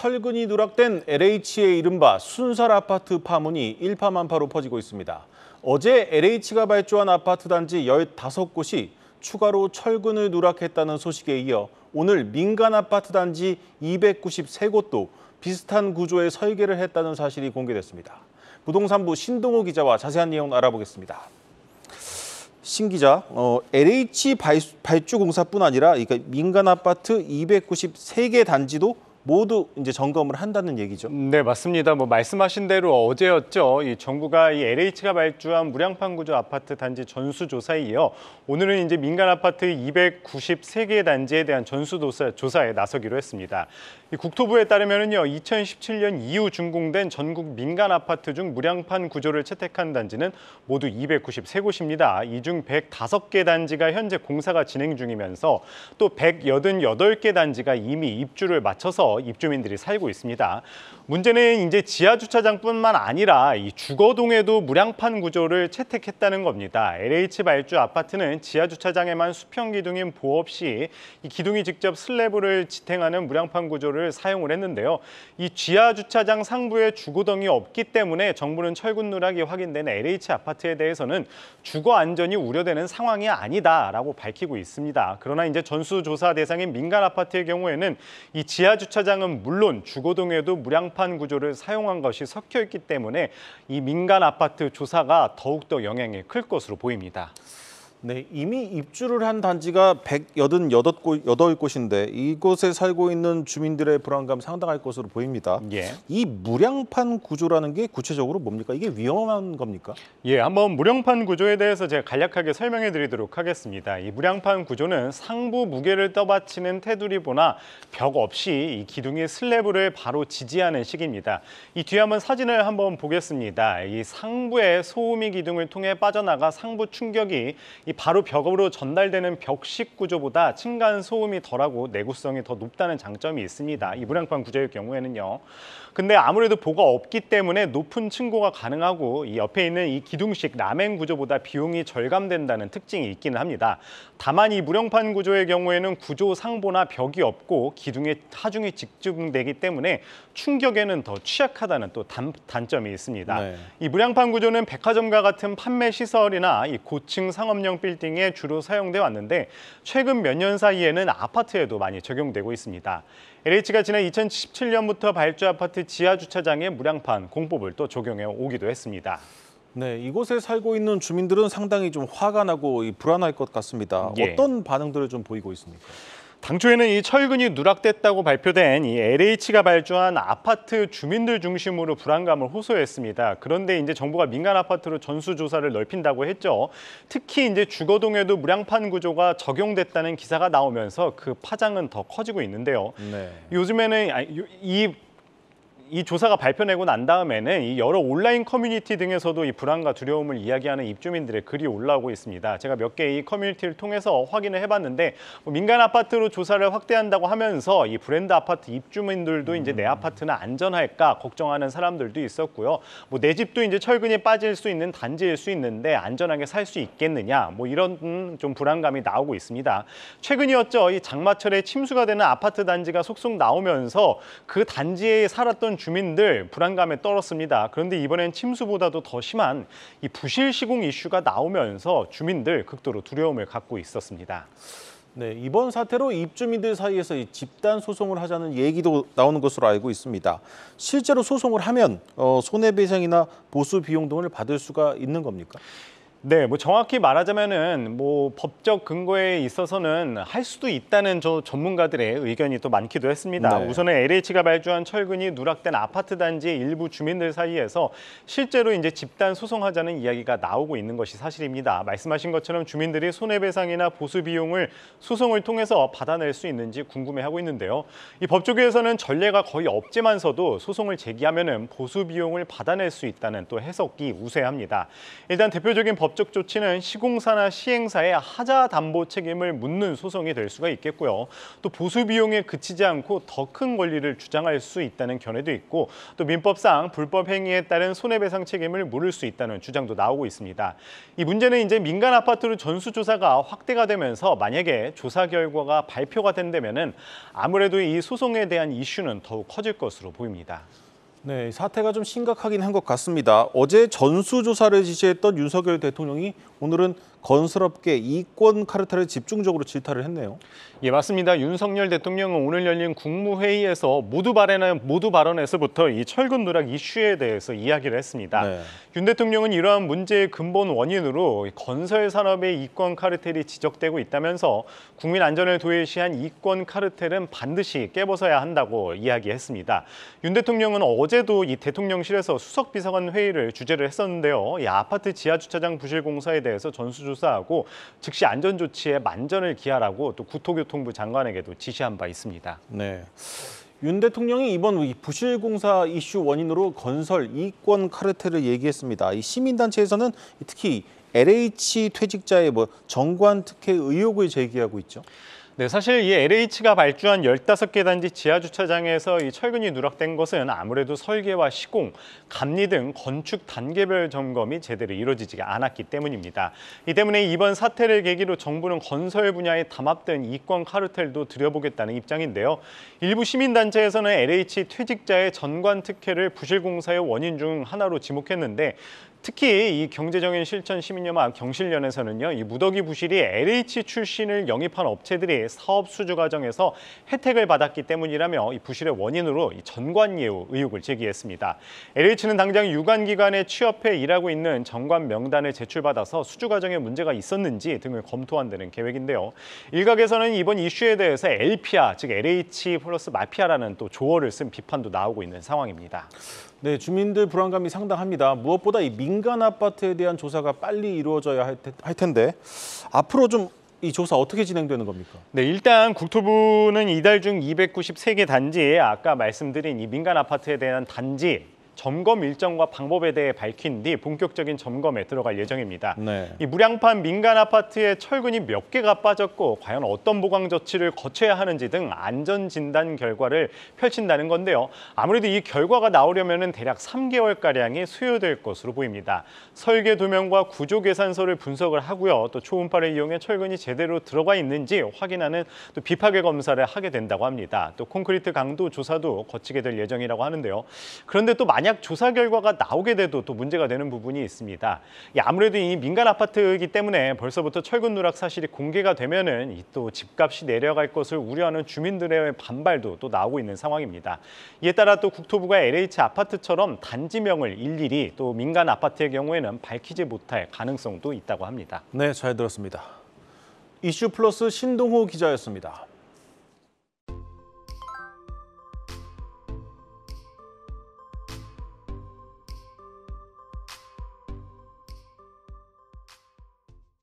철근이 누락된 LH의 이른바 순살 아파트 파문이 일파만파로 퍼지고 있습니다. 어제 LH가 발주한 아파트 단지 15곳이 추가로 철근을 누락했다는 소식에 이어 오늘 민간 아파트 단지 293곳도 비슷한 구조의 설계를 했다는 사실이 공개됐습니다. 부동산부 신동호 기자와 자세한 내용 알아보겠습니다. 신 기자, 어, LH 발주공사뿐 아니라 그러니까 민간 아파트 293개 단지도 모두 이제 점검을 한다는 얘기죠. 네, 맞습니다. 뭐 말씀하신 대로 어제였죠. 이 정부가 이 LH가 발주한 무량판 구조 아파트 단지 전수 조사에 이어 오늘은 이제 민간 아파트 293개 단지에 대한 전수 조사, 에 나서기로 했습니다. 이 국토부에 따르면요, 2017년 이후 준공된 전국 민간 아파트 중 무량판 구조를 채택한 단지는 모두 293곳입니다. 이 중 105개 단지가 현재 공사가 진행 중이면서 또 188개 단지가 이미 입주를 마쳐서 입주민들이 살고 있습니다. 문제는 이제 지하 주차장뿐만 아니라 이 주거동에도 무량판 구조를 채택했다는 겁니다. LH 발주 아파트는 지하 주차장에만 수평 기둥인 보 없이 이 기둥이 직접 슬래브를 지탱하는 무량판 구조를 사용을 했는데요. 이 지하 주차장 상부에 주거동이 없기 때문에 정부는 철근 누락이 확인된 LH 아파트에 대해서는 주거 안전이 우려되는 상황이 아니다라고 밝히고 있습니다. 그러나 이제 전수조사 대상인 민간 아파트의 경우에는 이 지하 주차장 주차장은 물론 주거동에도 무량판 구조를 사용한 것이 섞여 있기 때문에 이 민간 아파트 조사가 더욱더 영향이 클 것으로 보입니다. 네, 이미 입주를 한 단지가 188곳인데 이곳에 살고 있는 주민들의 불안감 상당할 것으로 보입니다. 예. 이 무량판 구조라는 게 구체적으로 뭡니까? 이게 위험한 겁니까? 예, 한번 무량판 구조에 대해서 제가 간략하게 설명해 드리도록 하겠습니다. 이 무량판 구조는 상부 무게를 떠받치는 테두리보나 벽 없이 이 기둥의 슬래브를 바로 지지하는 식입니다. 이 뒤에 한번 사진을 한번 보겠습니다. 이 상부의 소음이 기둥을 통해 빠져나가 상부 충격이 이 바로 벽으로 전달되는 벽식 구조보다 층간 소음이 덜하고 내구성이 더 높다는 장점이 있습니다. 이 무량판 구조의 경우에는요. 근데 아무래도 보가 없기 때문에 높은 층고가 가능하고 이 옆에 있는 이 기둥식 라멘 구조보다 비용이 절감된다는 특징이 있기는 합니다. 다만 이 무량판 구조의 경우에는 구조 상보나 벽이 없고 기둥의 하중이 직중되기 때문에 충격에는 더 취약하다는 또 단, 단점이 있습니다. 네. 이 무량판 구조는 백화점과 같은 판매 시설이나 이 고층 상업용 대형 빌딩에 주로 사용돼 왔는데 최근 몇 년 사이에는 아파트에도 많이 적용되고 있습니다. LH가 지난 2017년부터 발주 아파트 지하 주차장에 무량판 공법을 또 적용해 오기도 했습니다. 네, 이곳에 살고 있는 주민들은 상당히 좀 화가 나고 불안할 것 같습니다. 예. 어떤 반응들을 좀 보이고 있습니까? 당초에는 이 철근이 누락됐다고 발표된 이 LH가 발주한 아파트 주민들 중심으로 불안감을 호소했습니다. 그런데 이제 정부가 민간 아파트로 전수 조사를 넓힌다고 했죠. 특히 이제 주거동에도 무량판 구조가 적용됐다는 기사가 나오면서 그 파장은 더 커지고 있는데요. 네. 요즘에는 이이 조사가 발표되고 난 다음에는 이 여러 온라인 커뮤니티 등에서도 이 불안과 두려움을 이야기하는 입주민들의 글이 올라오고 있습니다. 제가 몇개의 커뮤니티를 통해서 확인을 해봤는데 뭐 민간 아파트로 조사를 확대한다고 하면서 이 브랜드 아파트 입주민들도 이제 내 아파트는 안전할까 걱정하는 사람들도 있었고요. 뭐 내 집도 이제 철근이 빠질 수 있는 단지일 수 있는데 안전하게 살 수 있겠느냐 뭐 이런 좀 불안감이 나오고 있습니다. 최근이었죠. 이 장마철에 침수가 되는 아파트 단지가 속속 나오면서 그 단지에 살았던 주민들 불안감에 떨었습니다. 그런데 이번엔 침수보다도 더 심한 이 부실 시공 이슈가 나오면서 주민들 극도로 두려움을 갖고 있었습니다. 네, 이번 사태로 입주민들 사이에서 이 집단 소송을 하자는 얘기도 나오는 것으로 알고 있습니다. 실제로 소송을 하면 어, 손해배상이나 보수 비용 등을 받을 수가 있는 겁니까? 네, 뭐 정확히 말하자면은 뭐 법적 근거에 있어서는 할 수도 있다는 저 전문가들의 의견이 또 많기도 했습니다. 네. 우선은 LH가 발주한 철근이 누락된 아파트 단지 일부 주민들 사이에서 실제로 이제 집단 소송하자는 이야기가 나오고 있는 것이 사실입니다. 말씀하신 것처럼 주민들이 손해배상이나 보수 비용을 소송을 통해서 받아낼 수 있는지 궁금해하고 있는데요. 이 법조계에서는 전례가 거의 없지만서도 소송을 제기하면은 보수 비용을 받아낼 수 있다는 또 해석이 우세합니다. 일단 대표적인 법 법적 조치는 시공사나 시행사에 하자 담보 책임을 묻는 소송이 될 수가 있겠고요. 또 보수 비용에 그치지 않고 더 큰 권리를 주장할 수 있다는 견해도 있고 또 민법상 불법 행위에 따른 손해배상 책임을 물을 수 있다는 주장도 나오고 있습니다. 이 문제는 이제 민간 아파트로 전수조사가 확대가 되면서 만약에 조사 결과가 발표가 된다면 아무래도 이 소송에 대한 이슈는 더욱 커질 것으로 보입니다. 네, 사태가 좀 심각하긴 한 것 같습니다. 어제 전수조사를 지시했던 윤석열 대통령이 오늘은 건스럽게 이권 카르텔을 집중적으로 질타를 했네요. 예, 맞습니다. 윤석열 대통령은 오늘 열린 국무회의에서 모두 발언 에 모두 발언에서부터 이 철근 누락 이슈에 대해서 이야기를 했습니다. 네. 윤 대통령은 이러한 문제의 근본 원인으로 건설 산업의 이권 카르텔이 지적되고 있다면서 국민 안전을 도외시한 이권 카르텔은 반드시 깨부숴야 한다고 이야기했습니다. 윤 대통령은 어제도 이 대통령실에서 수석 비서관 회의를 주재를 했었는데요. 이 아파트 지하 주차장 부실 공사에 대해서 전수 수조사하고 즉시 안전조치에 만전을 기하라고 또 국토교통부 장관에게도 지시한 바 있습니다. 네. 윤 대통령이 이번 부실공사 이슈 원인으로 건설 이권 카르텔을 얘기했습니다. 이 시민단체에서는 특히 LH 퇴직자의 뭐 정관 특혜 의혹을 제기하고 있죠. 네, 사실 이 LH가 발주한 15개 단지 지하 주차장에서 이 철근이 누락된 것은 아무래도 설계와 시공, 감리 등 건축 단계별 점검이 제대로 이루어지지 않았기 때문입니다. 이 때문에 이번 사태를 계기로 정부는 건설 분야에 담합된 이권 카르텔도 들여보겠다는 입장인데요. 일부 시민단체에서는 LH 퇴직자의 전관 특혜를 부실공사의 원인 중 하나로 지목했는데 특히 이 경제적인 실천 시민연합 경실련에서는요, 이 무더기 부실이 LH 출신을 영입한 업체들이 사업 수주 과정에서 혜택을 받았기 때문이라며 이 부실의 원인으로 이 전관예우 의혹을 제기했습니다. LH는 당장 유관기관에 취업해 일하고 있는 정관 명단을 제출받아서 수주 과정에 문제가 있었는지 등을 검토한다는 계획인데요. 일각에서는 이번 이슈에 대해서 LPR, 즉 LH 플러스 마피아라는 또 조어를 쓴 비판도 나오고 있는 상황입니다. 네, 주민들 불안감이 상당합니다. 무엇보다 이 민간 아파트에 대한 조사가 빨리 이루어져야 할, 텐데 앞으로 좀 이 조사 어떻게 진행되는 겁니까? 네, 일단 국토부는 이달 중 293개 단지에 아까 말씀드린 이 민간 아파트에 대한 단지 점검 일정과 방법에 대해 밝힌 뒤 본격적인 점검에 들어갈 예정입니다. 네. 이 무량판 민간 아파트에 철근이 몇 개가 빠졌고 과연 어떤 보강 조치를 거쳐야 하는지 등 안전 진단 결과를 펼친다는 건데요. 아무래도 이 결과가 나오려면 대략 3개월 가량이 소요될 것으로 보입니다. 설계 도면과 구조 계산서를 분석을 하고요. 또 초음파를 이용해 철근이 제대로 들어가 있는지 확인하는 또 비파괴 검사를 하게 된다고 합니다. 또 콘크리트 강도 조사도 거치게 될 예정이라고 하는데요. 그런데 또 만약 만약 조사 결과가 나오게 돼도 또 문제가 되는 부분이 있습니다. 예, 아무래도 이 민간 아파트이기 때문에 벌써부터 철근 누락 사실이 공개가 되면은 또 집값이 내려갈 것을 우려하는 주민들의 반발도 또 나오고 있는 상황입니다. 이에 따라 또 국토부가 LH 아파트처럼 단지명을 일일이 또 민간 아파트의 경우에는 밝히지 못할 가능성도 있다고 합니다. 네, 잘 들었습니다. 이슈 플러스 신동호 기자였습니다.